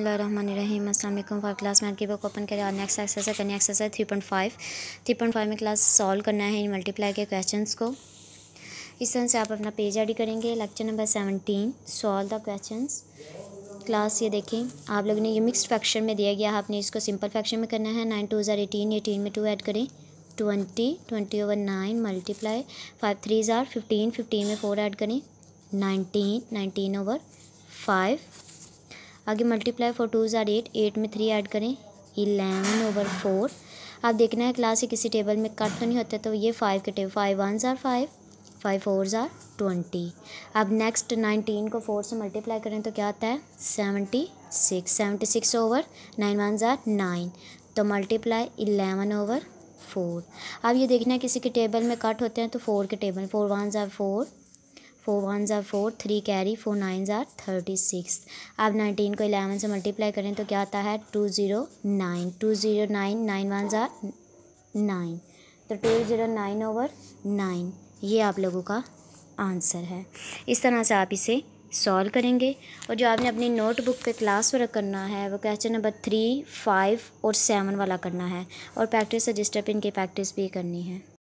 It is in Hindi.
अल्लाम फाइव क्लास में की बुक ओपन करें और नेक्स्ट एक्सरसाइज करनी exercise three point five three point five में क्लास सॉल्व करना है मल्टीप्लाई के क्वेश्चंस को इस तरह से आप अपना पेज आईडी करेंगे lecture number seventeen solve the questions class ये देखें आप लोगों ने ये मिक्सड फैक्शन में दिया गया आपने इसको सिंपल फैक्शन में करना है नाइन टू हज़ार एटीन एटीन में टू ऐड करें twenty twenty over nine multiply five three हज़ार फिफ्टीन फिफ्टीन में फ़ोर ऐड करें नाइनटीन नाइनटीन ओवर फाइव आगे मल्टीप्लाई फोर टू ज़ार एट एट में थ्री ऐड करें इलेवन ओवर फोर आप देखना है क्लास से किसी टेबल में कट तो नहीं होता तो ये फाइव के टेबल फाइव वन ज़ार फाइव फाइव फोर ज़ार ट्वेंटी अब नेक्स्ट नाइनटीन को फोर से मल्टीप्लाई करें तो क्या आता है seventy six seventy six over nine one ज़ार नाइन तो मल्टीप्लाई इलेवन ओवर फोर अब ये देखना है किसी के टेबल में कट होते हैं तो फोर के टेबल फोर वन ज़ार फोर फोर वन ज़ार four three carry four nine ज़ार थर्टी सिक्स आप नाइनटीन को इलेवन से मल्टीप्लाई करें तो क्या आता है two zero nine two zero nine nine one ज़ार नाइन तो two zero nine over nine ये आप लोगों का आंसर है इस तरह से आप इसे सॉल्व करेंगे और जो आपने अपनी नोटबुक पे क्लास वर्क करना है वो क्वेश्चन नंबर थ्री फाइव और सेवन वाला करना है और प्रैक्टिस रजिस्टर पर इनकी प्रैक्टिस भी करनी है